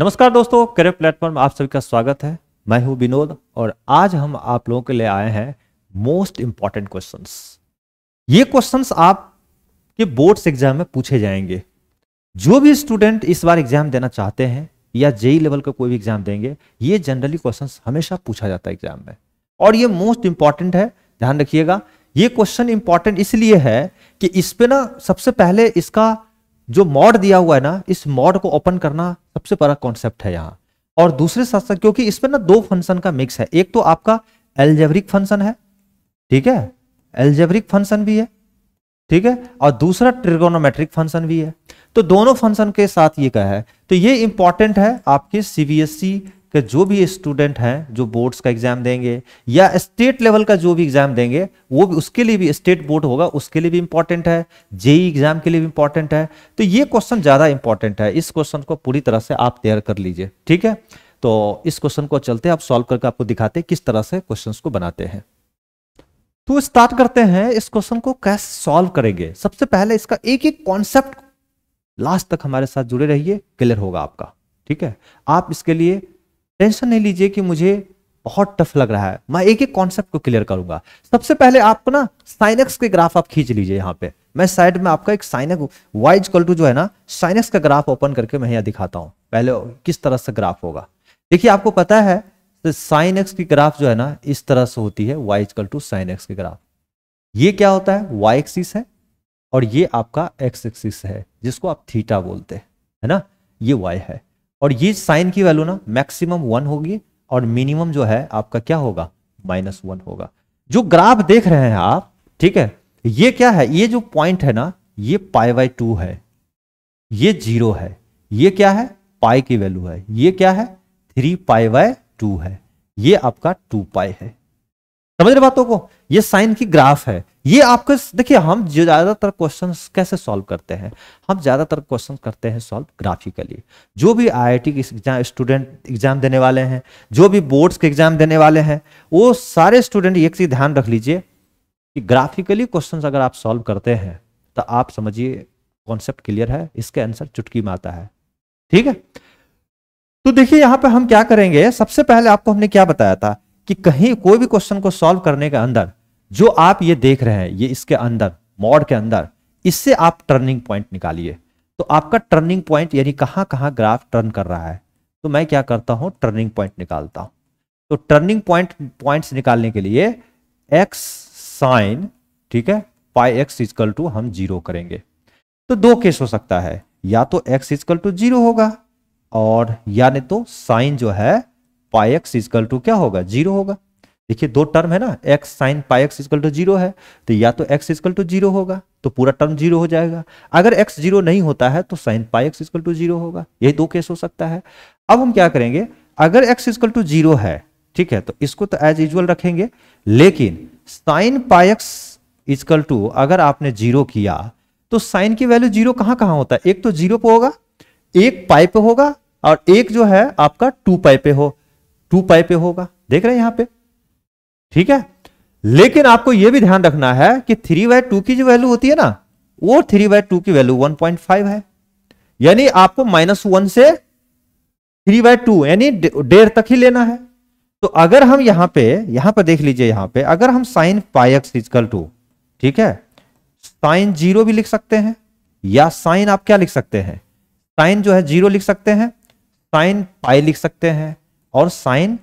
नमस्कार दोस्तों career platform आप सभी का स्वागत है मैं हूं विनोद और आज हम आप लोगों के लिए आए हैं मोस्ट इंपॉर्टेंट क्वेश्चंस ये क्वेश्चंस आप के बोर्ड्स एग्जाम में पूछे जाएंगे जो भी स्टूडेंट इस बार एग्जाम देना चाहते हैं या जेई लेवल e का कोई भी एग्जाम देंगे ये जनरली क्वेश्चन हमेशा पूछा जाता है एग्जाम में और ये मोस्ट इंपॉर्टेंट है ध्यान रखिएगा ये क्वेश्चन इंपॉर्टेंट इसलिए है कि इस पे ना सबसे पहले इसका जो मॉड दिया हुआ है ना इस मॉड को ओपन करना सबसे बड़ा कॉन्सेप्ट है यहाँ और दूसरे साथ साथ क्योंकि इसमें ना दो फंक्शन का मिक्स है एक तो आपका एलजेवरिक फंक्शन है ठीक है एलजेवरिक फंक्शन भी है ठीक है और दूसरा ट्रिगोनोमेट्रिक फंक्शन भी है तो दोनों फंक्शन के साथ ये कहा है तो ये इंपॉर्टेंट है आपके सीबीएसई कि जो भी स्टूडेंट हैं जो बोर्ड्स का एग्जाम देंगे या स्टेट लेवल का जो भी एग्जाम देंगे वो भी उसके लिए भी स्टेट बोर्ड होगा उसके लिए भी इंपॉर्टेंट है जेई एग्जाम के लिए भी इंपॉर्टेंट है तो ये क्वेश्चन ज़्यादा इंपॉर्टेंट है इस क्वेश्चन को पूरी तरह से आप तैयार कर लीजिए ठीक है तो इस क्वेश्चन को चलते आप सॉल्व करके आपको दिखाते किस तरह से क्वेश्चन को बनाते हैं तो स्टार्ट करते हैं इस क्वेश्चन को कैसे सॉल्व करेंगे सबसे पहले इसका एक एक कॉन्सेप्ट लास्ट तक हमारे साथ जुड़े रहिए क्लियर होगा आपका ठीक है आप इसके लिए टेंशन नहीं लीजिए कि मुझे बहुत टफ लग रहा है मैं एक एक कॉन्सेप्ट को क्लियर करूंगा सबसे पहले आपको ना साइनेक्स के ग्राफ आप खींच लीजिए यहाँ पे मैं साइड में आपका एक साइनक वाइज कल टू जो है ना साइनक्स का ग्राफ ओपन करके मैं यहाँ दिखाता हूँ पहले किस तरह से ग्राफ होगा देखिए आपको पता है तो साइन एक्स की ग्राफ जो है ना इस तरह से होती है y equal to sine x की ग्राफ ये क्या होता है वाई एक्सिस है और ये आपका एक्स एक्सिस है जिसको आप थीटा बोलते हैं है ना ये वाई है और ये साइन की वैल्यू ना मैक्सिमम वन होगी और मिनिमम जो है आपका क्या होगा माइनस वन होगा जो ग्राफ देख रहे हैं आप ठीक है ये क्या है ये जो पॉइंट है ना ये पाई बाई टू है ये जीरो है ये क्या है पाई की वैल्यू है ये क्या है थ्री पाई बाय टू है ये आपका टू पाई है समझ रहे बातों को ये साइन की ग्राफ है ये आपको देखिए हम ज़्यादातर क्वेश्चन कैसे सॉल्व करते हैं हम ज़्यादातर क्वेश्चन करते हैं सॉल्व ग्राफिकली जो भी आईआईटी के एग्जाम स्टूडेंट एग्जाम देने वाले हैं जो भी बोर्ड्स के एग्जाम देने वाले हैं वो सारे स्टूडेंट एक चीज़ ध्यान रख लीजिए कि ग्राफिकली क्वेश्चन अगर आप सॉल्व करते हैं तो आप समझिए कॉन्सेप्ट क्लियर है इसके आंसर चुटकी में आता है ठीक है तो देखिए यहां पर हम क्या करेंगे सबसे पहले आपको हमने क्या बताया था कि कहीं कोई भी क्वेश्चन को सॉल्व करने के अंदर जो आप ये देख रहे हैं ये इसके अंदर मॉड के अंदर इससे आप टर्निंग पॉइंट निकालिए तो आपका टर्निंग पॉइंट यानी कहां कहां ग्राफ टर्न कर रहा है तो मैं क्या करता हूं टर्निंग पॉइंट निकालता हूं तो टर्निंग पॉइंट पॉइंट्स निकालने के लिए एक्स साइन ठीक है पाई एक्स इजकल टू हम जीरो करेंगे तो दो केस हो सकता है या तो एक्स इजकल टू जीरो होगा और या नहीं तो साइन जो है पाई एक्स इजकल टू क्या होगा जीरो होगा देखिए दो टर्म है ना x sine pi x is equal to zero है तो या तो एक्स इजकल टू जीरो होगा तो पूरा टर्म जीरो हो जाएगा अगर एक्स जीरो नहीं होता है तो sine pi x is equal to zero होगा यही दो केस हो सकता है अब हम क्या करेंगे अगर एक्स इजकल टू जीरो है ठीक है तो इसको तो एज यूजल रखेंगे लेकिन sine pi x is equal to अगर आपने जीरो किया तो साइन की वैल्यू जीरो कहाँ कहाँ होता है एक तो जीरो पे होगा एक पाई पे होगा और एक जो है आपका टू पाई पे हो टू पाई पे होगा देख रहे हैं यहाँ पे ठीक है लेकिन आपको यह भी ध्यान रखना है कि थ्री बाय टू की जो वैल्यू होती है ना वो थ्री बाय टू की वैल्यू वन पॉइंट फाइव है यानी आपको माइनस वन से थ्री बाय टू यानी डेढ़ तक ही लेना है तो अगर हम यहां पे यहां पर देख लीजिए यहां पे अगर हम साइन पाएक्स इजकल टू ठीक है साइन जीरो भी लिख सकते हैं या साइन आप क्या लिख सकते हैं साइन जो है जीरो लिख सकते हैं साइन पाई लिख सकते हैं और साइन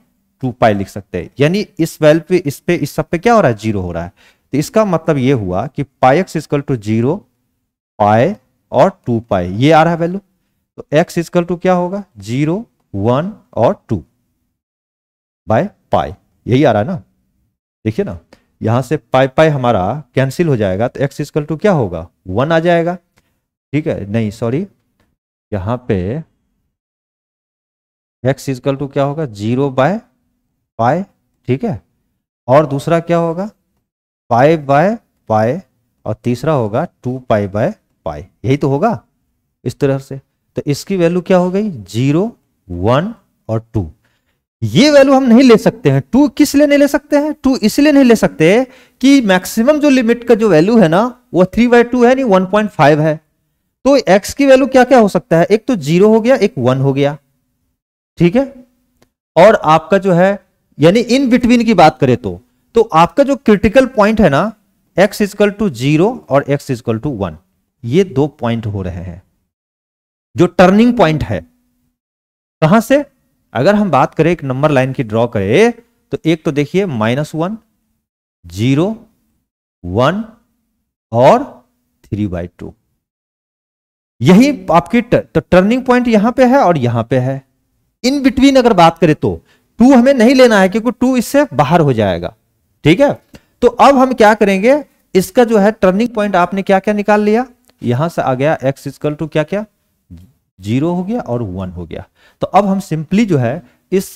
टू पाई लिख सकते हैं यानी इस वैल पे इस पे इस सब पे क्या हो रहा है जीरो हो रहा है तो इसका मतलब ये हुआ कि pi x is equal to zero pi और टू पाए ये आ रहा है वैल्यू तो एक्स इजकल टू क्या होगा जीरो वन और टू बाय पाए यही आ रहा है ना देखिए ना यहां से पाई पाई हमारा कैंसिल हो जाएगा तो एक्स इजकल टू क्या होगा वन आ जाएगा ठीक है नहीं सॉरी यहां पे एक्स इजकल टू क्या होगा जीरो बाय पाए ठीक है और दूसरा क्या होगा पाए बाय पाए और तीसरा होगा टू पाई बाय पाए यही तो होगा इस तरह से तो इसकी वैल्यू क्या हो गई जीरो वन और टू ये वैल्यू हम नहीं ले सकते हैं टू किस लिए नहीं ले सकते हैं टू इसलिए नहीं ले सकते कि मैक्सिमम जो लिमिट का जो वैल्यू है ना वो थ्री बाय टू है नहीं वन पॉइंट फाइव है तो एक्स की वैल्यू क्या क्या हो सकता है एक तो जीरो हो गया एक वन हो गया ठीक है और आपका जो है यानी इन बिटवीन की बात करें तो तो आपका जो क्रिटिकल पॉइंट है ना x इजकल टू जीरो और x इजकल टू वन ये दो पॉइंट हो रहे हैं जो टर्निंग पॉइंट है कहां से अगर हम बात करें एक नंबर लाइन की ड्रॉ करें तो एक तो देखिए माइनस वन जीरो वन और थ्री बाई टू यही आपकी तो टर्निंग पॉइंट यहां पे है और यहां पे है इन बिटवीन अगर बात करें तो टू हमें नहीं लेना है क्योंकि टू इससे बाहर हो जाएगा ठीक है तो अब हम क्या करेंगे इसका जो है टर्निंग पॉइंट आपने क्या क्या निकाल लिया यहां से आ गया एक्स इजकल टू क्या क्या जीरो हो गया और वन हो गया तो अब हम सिंपली जो है इस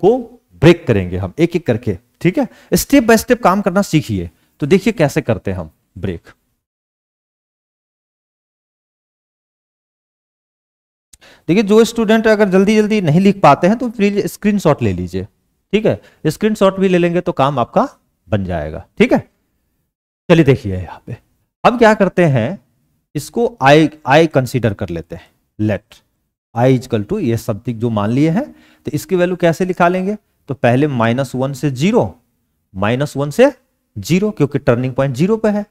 को ब्रेक करेंगे हम एक एक करके ठीक है स्टेप बाय स्टेप काम करना सीखिए तो देखिए कैसे करते हैं हम ब्रेक देखिए जो स्टूडेंट अगर जल्दी जल्दी नहीं लिख पाते हैं तो प्लीज स्क्रीन ले लीजिए ठीक है स्क्रीन भी ले लेंगे तो काम आपका बन जाएगा ठीक है चलिए देखिए यहाँ पे हम क्या करते हैं इसको आई आई कंसीडर कर लेते हैं लेट आई इजकल टू ये समथिंग जो मान लिए हैं तो इसकी वैल्यू कैसे लिखा लेंगे तो पहले माइनस वन से जीरो माइनस वन से जीरो क्योंकि टर्निंग पॉइंट जीरो पे है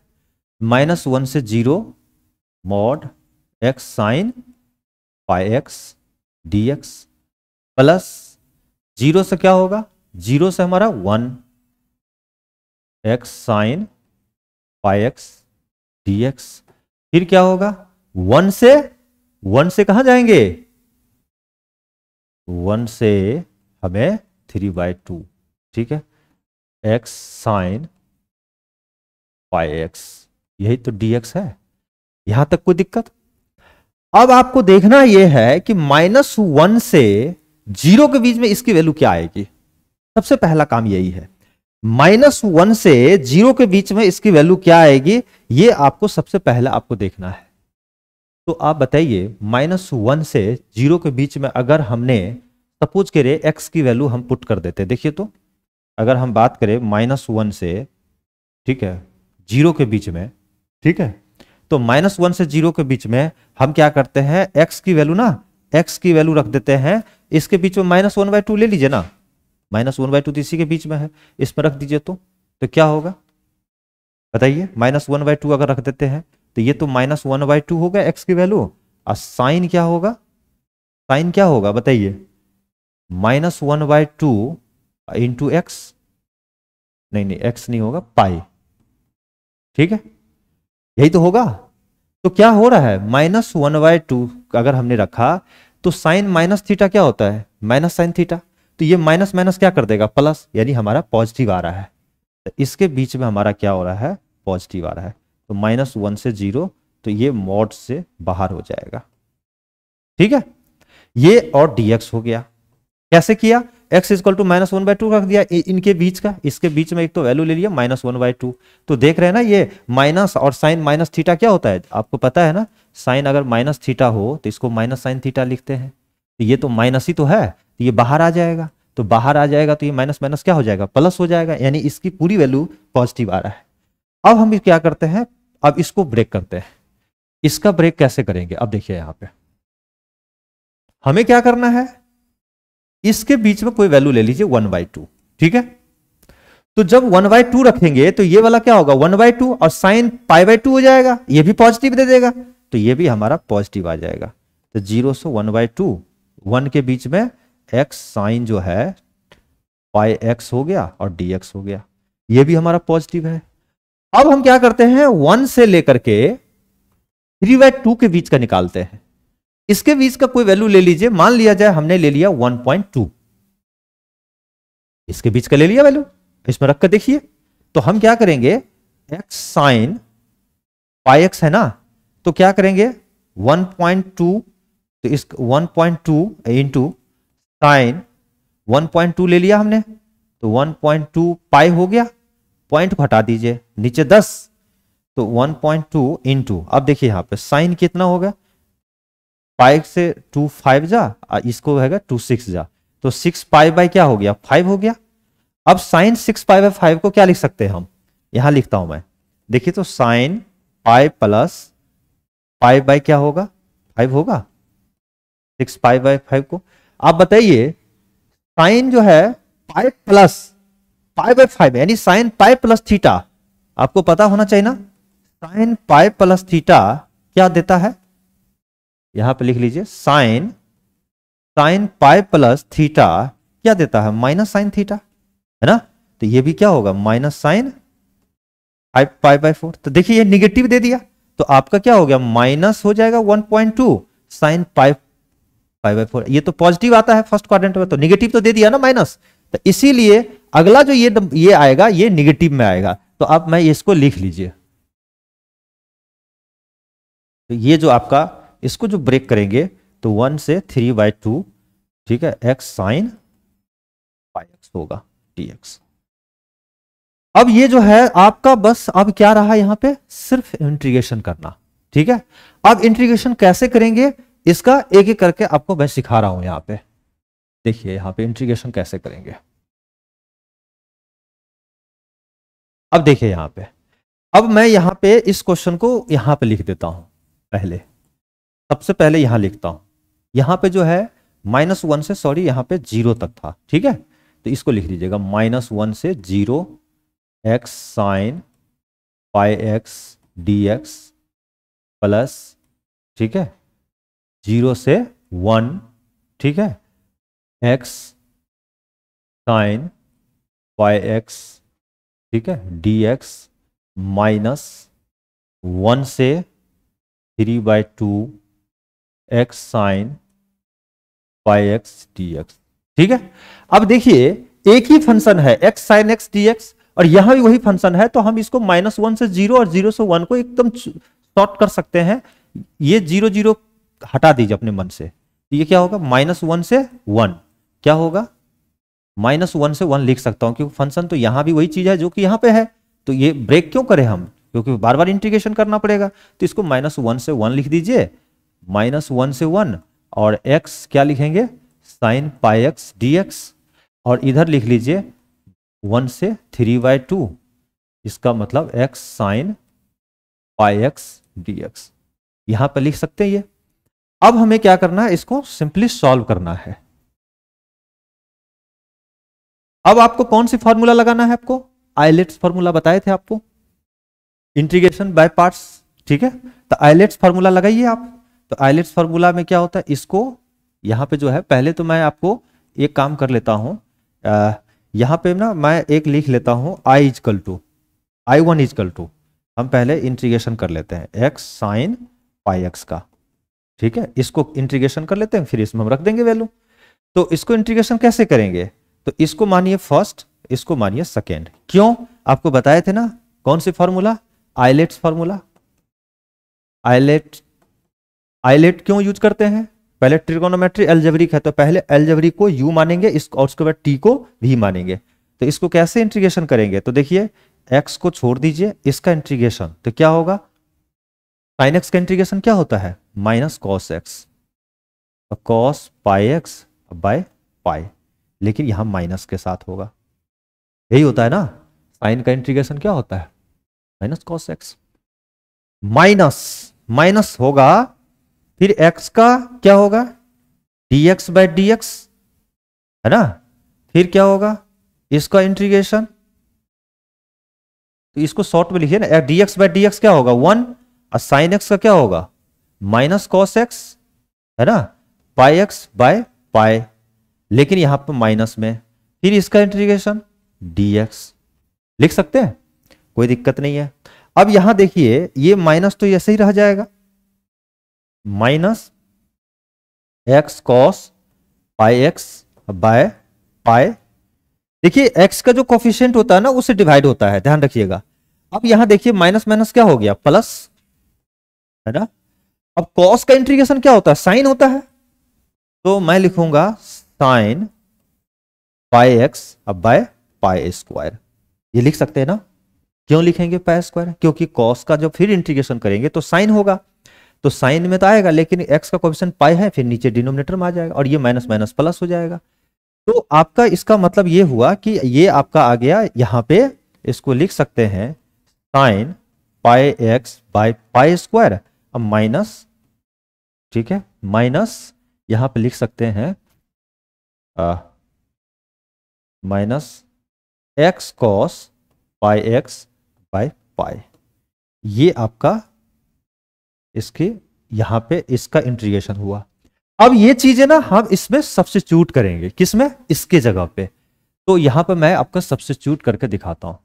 माइनस वन से zero mod x sine five x d x plus zero से क्या होगा जीरो से हमारा one x sine five x d x फिर क्या होगा वन से वन से कहा जाएंगे वन से हमें थ्री बाय टू ठीक है एक्स साइन पाई एक्स यही तो डी एक्स है यहां तक कोई दिक्कत अब आपको देखना यह है कि माइनस वन से जीरो के बीच में इसकी वैल्यू क्या आएगी सबसे पहला काम यही है माइनस वन से जीरो के बीच में इसकी वैल्यू क्या आएगी ये आपको सबसे पहला आपको देखना है तो आप बताइए माइनस वन से जीरो के बीच में अगर हमने सपोज करे एक्स की वैल्यू हम पुट कर देते देखिए तो अगर हम बात करें माइनस वन से ठीक है जीरो के बीच में ठीक है तो माइनस वन से जीरो के बीच में हम क्या करते हैं एक्स की वैल्यू ना एक्स की वैल्यू रख देते हैं इसके बीच में माइनस वन बाई टू ले लीजिए ना माइनस वन बाई टू तो इसी के बीच में है इसमें रख दीजिए तो तो क्या होगा बताइए माइनस वन बाई टू अगर रख देते हैं तो ये तो माइनस वन बाई टू होगा एक्स की वैल्यू और साइन क्या होगा साइन क्या होगा बताइए minus one by two into x नहीं नहीं एक्स नहीं होगा पाई ठीक है यही तो होगा तो क्या हो रहा है माइनस वन बाय टू अगर हमने रखा तो साइन माइनस थीटा क्या होता है माइनस साइन थीटा तो ये माइनस माइनस क्या कर देगा प्लस यानी हमारा पॉजिटिव आ रहा है तो इसके बीच में हमारा क्या हो रहा है पॉजिटिव आ रहा है तो माइनस वन से जीरो तो ये मॉड से बाहर हो जाएगा ठीक है ये और डीएक्स हो गया कैसे किया x is equal to minus one by two रख दिया इनके बीच का इसके बीच में एक तो वैल्यू ले लिया माइनस वन बाई टू तो देख रहे हैं ना ये माइनस और साइन माइनस थीटा क्या होता है आपको पता है ना साइन अगर माइनस थीटा हो तो इसको माइनस साइन थीटा लिखते हैं तो ये तो माइनस ही तो है तो ये बाहर आ जाएगा तो बाहर आ जाएगा तो ये माइनस माइनस क्या हो जाएगा प्लस हो जाएगा यानी इसकी पूरी वैल्यू पॉजिटिव आ रहा है अब हम क्या करते हैं अब इसको ब्रेक करते हैं इसका ब्रेक कैसे करेंगे अब देखिए यहाँ पे हमें क्या करना है इसके बीच में कोई वैल्यू ले लीजिए वन बाई टू ठीक है तो जब वन बाई टू रखेंगे तो ये वाला क्या होगा वन बाई टू और साइन पाई बाई टू हो जाएगा ये भी पॉजिटिव दे देगा तो ये भी हमारा पॉजिटिव आ जाएगा तो जीरो से वन बाई टू वन के बीच में एक्स साइन जो है पाई एक्स हो गया और डी एक्स हो गया ये भी हमारा पॉजिटिव है अब हम क्या करते हैं वन से लेकर के थ्री बाई टू के बीच का निकालते हैं इसके भी इसका कोई वैल्यू ले लीजिए मान लिया जाए हमने ले लिया 1.2 इसके बीच का ले लिया वैल्यू इसमें रख कर देखिए तो हम क्या करेंगे x साइन पाई एक्स है ना तो क्या करेंगे 1.2 तो इस 1.2 point two into sine one ले लिया हमने तो 1.2 पाई हो गया पॉइंट घटा हटा दीजिए नीचे 10 तो 1.2 पॉइंट अब देखिए यहां पे साइन कितना होगा पाई से टू फाइव जा इसको रहेगा टू सिक्स जा तो सिक्स पाइव बाई क्या हो गया फाइव हो गया अब sine six five by five को क्या लिख सकते हैं हम यहां लिखता हूं मैं देखिए तो sine five plus five by क्या होगा फाइव होगा सिक्स फाइव बाई फाइव को आप बताइए साइन जो है five plus five by five यानी साइन पाई प्लस थीटा आपको पता होना चाहिए ना साइन पाई प्लस थीटा क्या देता है यहां पे लिख लीजिए sine sine pi plus theta क्या देता है माइनस साइन थीटा है ना तो ये भी क्या होगा minus sine five pi by four तो देखिए ये निगेटिव दे दिया तो आपका क्या हो गया माइनस हो जाएगा one point two sine five pi by four ये तो पॉजिटिव आता है फर्स्ट क्वाड्रेंट में तो निगेटिव तो दे दिया ना माइनस तो इसीलिए अगला जो ये ये आएगा ये निगेटिव में आएगा तो आप मैं इसको लिख लीजिए तो ये जो आपका इसको जो ब्रेक करेंगे तो वन से थ्री बाय टू ठीक है एक्स साइन फाइव एक्स होगा डी एक्स अब ये जो है आपका बस अब क्या रहा यहां पे सिर्फ इंट्रीगेशन करना ठीक है अब इंट्रीगेशन कैसे करेंगे इसका एक एक करके आपको मैं सिखा रहा हूं यहां पे देखिए यहां पे इंट्रीगेशन कैसे करेंगे अब देखिए यहां पे अब मैं यहां पे इस क्वेश्चन को यहां पे लिख देता हूं पहले सबसे पहले यहां लिखता हूं यहां पे जो है माइनस वन से सॉरी यहां पे जीरो तक था ठीक है तो इसको लिख दीजिएगा माइनस वन से zero x sine pi x d x plus ठीक है जीरो से वन ठीक है एक्स साइन पाई एक्स ठीक है डी एक्स माइनस वन से three by two x sine y x d x ठीक है अब देखिए एक ही फंक्शन है x sine x d x और यहां भी वही फंक्शन है तो हम इसको माइनस वन से जीरो और जीरो से वन को एकदम शॉर्ट कर सकते हैं ये जीरो जीरो हटा दीजिए अपने मन से तो ये क्या होगा माइनस वन से वन क्या होगा माइनस वन से वन लिख सकता हूं क्योंकि फंक्शन तो यहां भी वही चीज है जो कि यहां पे है तो ये ब्रेक क्यों करें हम क्योंकि बार बार इंटीग्रेशन करना पड़ेगा तो इसको माइनस वन से वन लिख दीजिए माइनस वन से वन और एक्स क्या लिखेंगे sine pi x d x और इधर लिख लीजिए वन से थ्री बाई टू इसका मतलब x sine pi x d x पर लिख सकते हैं ये अब हमें क्या करना है इसको सिंपली सॉल्व करना है अब आपको कौन सी फॉर्मूला लगाना है आपको आईलेट्स फॉर्मूला बताए थे आपको इंटीग्रेशन बाय पार्ट्स ठीक है तो आईलेट्स फॉर्मूला लगाइए आप तो आईलेट्स फार्मूला में क्या होता है इसको यहाँ पे जो है पहले तो मैं आपको एक काम कर लेता हूँ यहाँ पे ना मैं एक लिख लेता हूँ I is equal to I one is equal to हम पहले इंट्रीगेशन कर लेते हैं एक्स साइन पाई एक्स का ठीक है इसको इंट्रीगेशन कर लेते हैं फिर इसमें हम रख देंगे वैल्यू तो इसको इंट्रीगेशन कैसे करेंगे तो इसको मानिए फर्स्ट इसको मानिए सेकेंड क्यों आपको बताए थे ना कौन सी formula ILATE's formula ILATE ILATE क्यों यूज करते हैं पहले ट्रिगोनोमेट्री एल्जेवरिक है तो पहले एल्जेवरिक को यू मानेंगे इसको और उसके बाद टी को भी मानेंगे तो इसको कैसे इंट्रीगेशन करेंगे तो देखिए एक्स को छोड़ दीजिए इसका इंट्रीगेशन तो क्या होगा साइन एक्स का इंट्रीगेशन क्या होता है minus cos x cos pi x by pi लेकिन यहां माइनस के साथ होगा यही होता है ना साइन का इंट्रीगेशन क्या होता है minus cos x minus minus होगा फिर एक्स का क्या होगा dx बाय बाई डी है ना फिर क्या होगा इसका इंटीग्रेशन तो इसको शॉर्ट में लिखिए ना dx एक्स बाई डी क्या होगा वन और साइन एक्स का क्या होगा माइनस कॉस एक्स है ना पाई एक्स बाय पाई लेकिन यहां पर माइनस में फिर इसका इंटीग्रेशन dx लिख सकते हैं कोई दिक्कत नहीं है अब यहां देखिए ये माइनस तो ऐसे ही रह जाएगा minus x cos pi x by pi देखिए एक्स का जो कोफिशियंट होता है ना उससे डिवाइड होता है ध्यान रखिएगा अब यहां देखिए माइनस माइनस क्या हो गया प्लस है ना अब कॉस का इंट्रीगेशन क्या होता है साइन होता है तो मैं लिखूंगा साइन पाई एक्स अब बाय पाई स्क्वायर ये लिख सकते हैं ना क्यों लिखेंगे पाई स्क्वायर क्योंकि कॉस का जब फिर इंटीग्रेशन करेंगे तो साइन होगा तो साइन में तो आएगा लेकिन एक्स का क्वेश्चन पाई है फिर नीचे डिनोमिनेटर में आ जाएगा और ये माइनस माइनस प्लस हो जाएगा तो आपका इसका मतलब ये हुआ कि ये आपका आ गया यहाँ पे इसको लिख सकते हैं sine pi x by pi square अब माइनस ठीक है माइनस यहाँ पे लिख सकते हैं minus x cos pi x by pi ये आपका इसके यहां पे इसका इंट्रीगेशन हुआ अब ये चीजें ना हम इसमें सब्सिट्यूट करेंगे किसमें इसके जगह पे तो यहां पे मैं आपका सब्सिट्यूट करके दिखाता हूं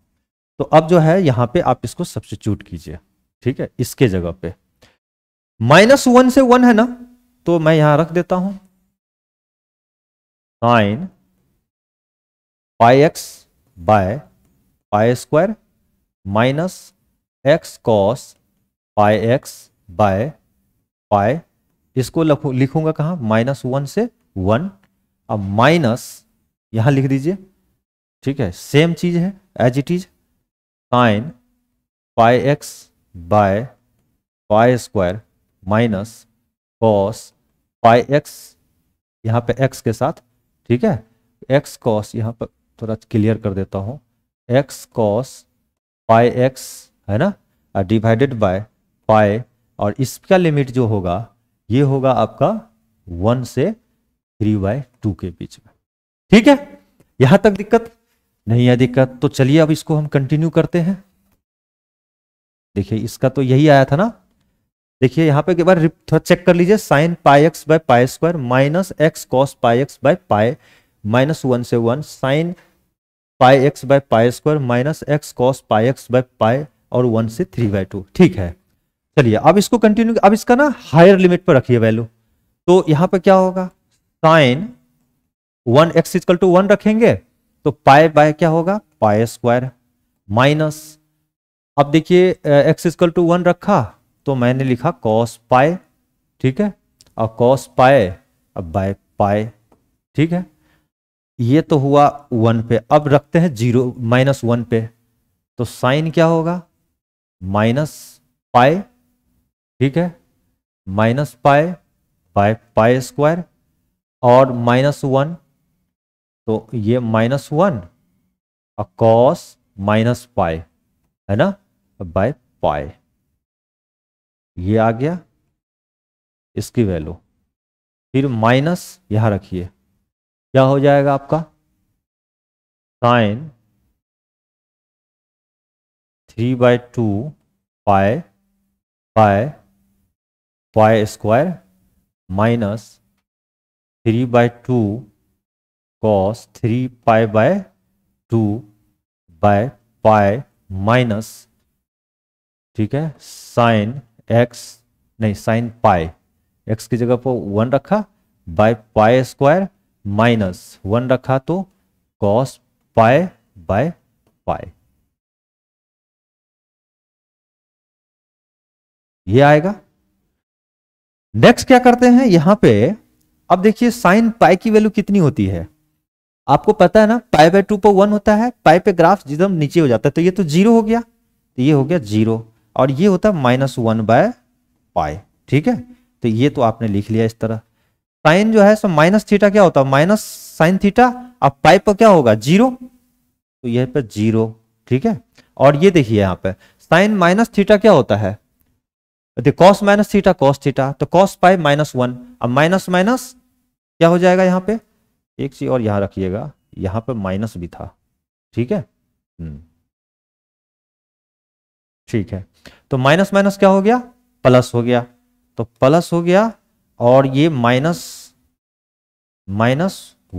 तो अब जो है यहां पे आप इसको सब्सिट्यूट कीजिए ठीक है इसके जगह पे माइनस वन से वन है ना तो मैं यहां रख देता हूं sine pi x by pi square minus x cos pi x by pi इसको लिखूंगा कहा माइनस वन से वन अब माइनस यहां लिख दीजिए ठीक है सेम चीज है as it is sine pi x by pi square minus cos pi x यहाँ पे एक्स के साथ ठीक है एक्स कॉस यहाँ पर थोड़ा क्लियर कर देता हूँ एक्स कॉस पाई एक्स है ना डिवाइडेड बाय पाए और इसका लिमिट जो होगा ये होगा आपका वन से थ्री बाय टू के बीच में ठीक है यहां तक दिक्कत नहीं है दिक्कत तो चलिए अब इसको हम कंटिन्यू करते हैं देखिए इसका तो यही आया था ना देखिए यहां पे एक बार थोड़ा चेक कर लीजिए sine pi x by pi square minus x cos pi x by pi minus one से one sine pi x by pi square minus x cos pi x by pi और वन से three by two ठीक है चलिए अब इसको continue अब इसका ना हायर लिमिट पर रखिए वैल्यू तो यहां पर क्या होगा sine one x is equal to one रखेंगे तो पाए बाय क्या होगा पाए स्क्वायर माइनस अब देखिए एक्स इजकल टू वन रखा तो मैंने लिखा कॉस पाए ठीक है और कॉस पाए अब बाय पाए ठीक है ये तो हुआ वन पे अब रखते हैं जीरो माइनस वन पे तो साइन क्या होगा माइनस पाए ठीक है minus pi by pi square और माइनस वन तो ये माइनस वन अकॉस माइनस पाए है ना बाय पाए ये आ गया इसकी वैल्यू फिर माइनस यहां रखिए क्या हो जाएगा आपका sine three by to pi pi pi square minus three by two cos three pi by two by pi minus ठीक है साइन एक्स नहीं साइन पाए एक्स की जगह पर वन रखा bye pi square minus one रखा तो cos pi by pi ये आएगा नेक्स्ट क्या करते हैं यहां पे अब देखिए साइन पाई की वैल्यू कितनी होती है आपको पता है ना पाई बाय टू पर वन होता है पाई पे ग्राफ जिदम नीचे हो जाता है तो ये तो जीरो हो गया तो ये हो गया जीरो और ये होता है माइनस वन बाय पाई ठीक है तो ये तो आपने लिख लिया इस तरह साइन जो है सो माइनस थीटा क्या होता है माइनस साइन थीटा अब पाई पर क्या होगा जीरो तो यह पर जीरो ठीक है और ये देखिए यहाँ पे साइन माइनस थीटा क्या होता है यदि cos minus theta cos theta तो कॉस पाई माइनस वन अब माइनस माइनस क्या हो जाएगा यहाँ पे एक चीज और यहाँ रखिएगा यहाँ पे माइनस भी था ठीक है हम्म। ठीक है तो माइनस माइनस क्या हो गया प्लस हो गया तो प्लस हो गया और ये माइनस माइनस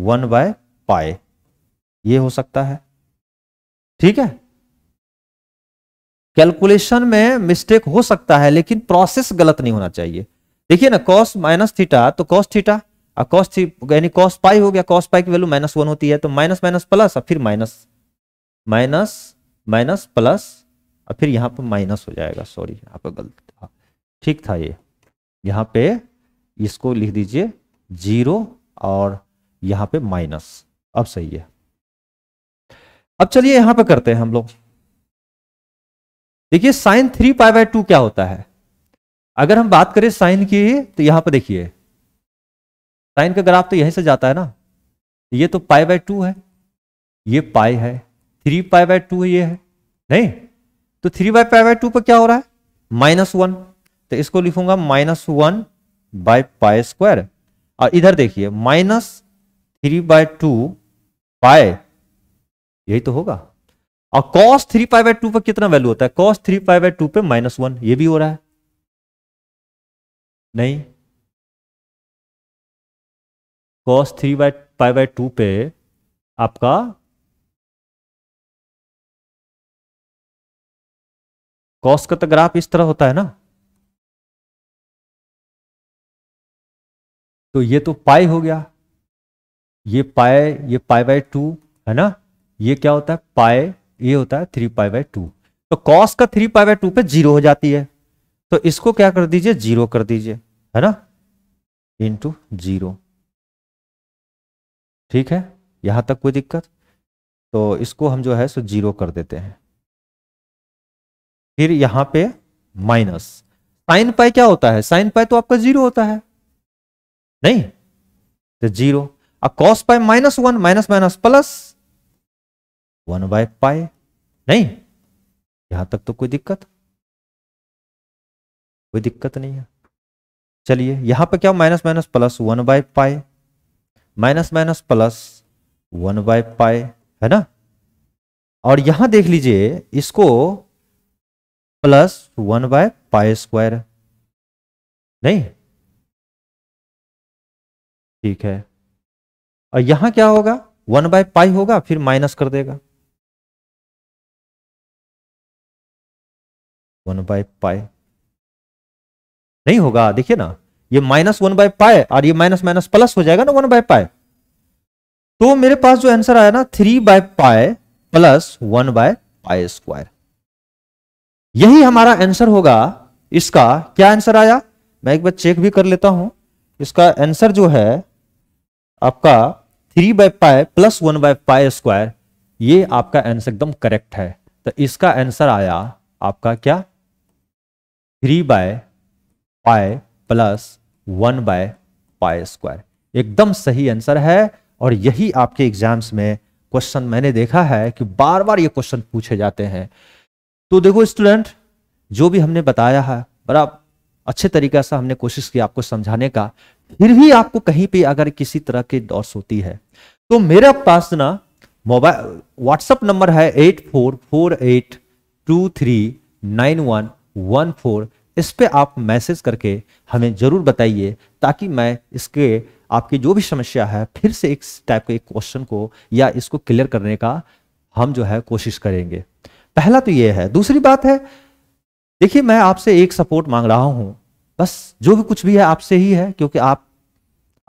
वन बाय पाए ये हो सकता है ठीक है कैलकुलेशन में मिस्टेक हो सकता है लेकिन प्रोसेस गलत नहीं होना चाहिए देखिए ना कॉस माइनस थीटा तो कॉस थीटा और कॉस यानी कॉस पाई हो गया कॉस पाई की वैल्यू माइनस वन होती है तो माइनस माइनस प्लस और फिर माइनस माइनस माइनस प्लस और फिर यहाँ पर माइनस हो जाएगा सॉरी यहाँ पर गलत था ठीक था ये यहाँ पे इसको लिख दीजिए जीरो और यहाँ पे माइनस अब सही है अब चलिए यहाँ पे करते हैं हम लोग देखिए sine three pi by two क्या होता है अगर हम बात करें साइन की तो यहां पर देखिए साइन का ग्राफ तो यहीं से जाता है ना ये तो पाई बाय टू है ये पाई है थ्री पाई बाय टू ये है नहीं तो three by pi by two पर क्या हो रहा है माइनस वन तो इसको लिखूंगा minus one by pi square और इधर देखिए माइनस थ्री बाय टू पाए यही तो होगा और cos three pi by two पर कितना वैल्यू होता है cos three pi by two पे माइनस वन ये भी हो रहा है नहीं cos three by pi by two पे आपका कॉस का तो ग्राफ इस तरह होता है ना तो ये तो पाई हो गया ये पाए ये पाई बाय टू है ना ये क्या होता है पाए ये होता है थ्री पाई बाई टू तो कॉस का थ्री पाई बाई टू पे जीरो हो जाती है तो इसको क्या कर दीजिए जीरो कर दीजिए है ना इंटू जीरो ठीक है यहां तक कोई दिक्कत तो इसको हम जो है सो जीरो कर देते हैं फिर यहां पे माइनस साइन पाई क्या होता है साइन पाई तो आपका जीरो होता है नहीं तो जीरो अब cos pi minus one minus minus plus one by pi नहीं यहां तक तो कोई दिक्कत कोई दिक्कत नहीं है चलिए यहां पे क्या minus minus plus one by pi minus minus plus one by pi है ना और यहां देख लीजिए इसको plus one by pi square नहीं ठीक है और यहां क्या होगा वन बाय पाई होगा फिर माइनस कर देगा वन बाय पाए नहीं होगा देखिए ना ये माइनस वन बाय पाए और ये माइनस माइनस प्लस हो जाएगा ना वन बाय पाए तो मेरे पास जो आंसर आया ना three by pi plus one by pi square यही हमारा आंसर होगा इसका क्या आंसर आया मैं एक बार चेक भी कर लेता हूं इसका आंसर जो है आपका three by pi plus one by pi square ये आपका आंसर एकदम करेक्ट है तो इसका आंसर आया आपका क्या three by pi plus one by pi square एकदम सही आंसर है और यही आपके एग्जाम्स में क्वेश्चन मैंने देखा है कि बार बार ये क्वेश्चन पूछे जाते हैं तो देखो स्टूडेंट जो भी हमने बताया है बड़ा अच्छे तरीके से हमने कोशिश की आपको समझाने का फिर भी आपको कहीं पे अगर किसी तरह की डॉस होती है तो मेरे पास ना मोबाइल व्हाट्सअप नंबर है eight four four eight two three nine one one four इस पर आप मैसेज करके हमें ज़रूर बताइए ताकि मैं इसके आपकी जो भी समस्या है फिर से एक टाइप के एक क्वेश्चन को या इसको क्लियर करने का हम जो है कोशिश करेंगे पहला तो ये है दूसरी बात है देखिए मैं आपसे एक सपोर्ट मांग रहा हूँ बस जो भी कुछ भी है आपसे ही है क्योंकि आप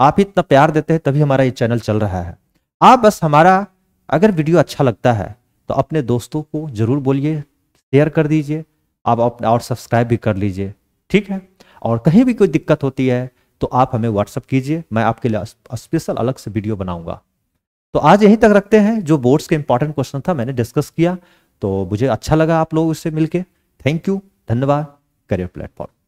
आप इतना प्यार देते हैं तभी हमारा ये चैनल चल रहा है आप बस हमारा अगर वीडियो अच्छा लगता है तो अपने दोस्तों को जरूर बोलिए शेयर कर दीजिए आप अपने और सब्सक्राइब भी कर लीजिए ठीक है और कहीं भी कोई दिक्कत होती है तो आप हमें व्हाट्सअप कीजिए मैं आपके लिए स्पेशल अलग से वीडियो बनाऊंगा तो आज यहीं तक रखते हैं जो बोर्ड्स के इंपॉर्टेंट क्वेश्चन था मैंने डिस्कस किया तो मुझे अच्छा लगा आप लोग उससे मिलके थैंक यू धन्यवाद करियर प्लेटफॉर्म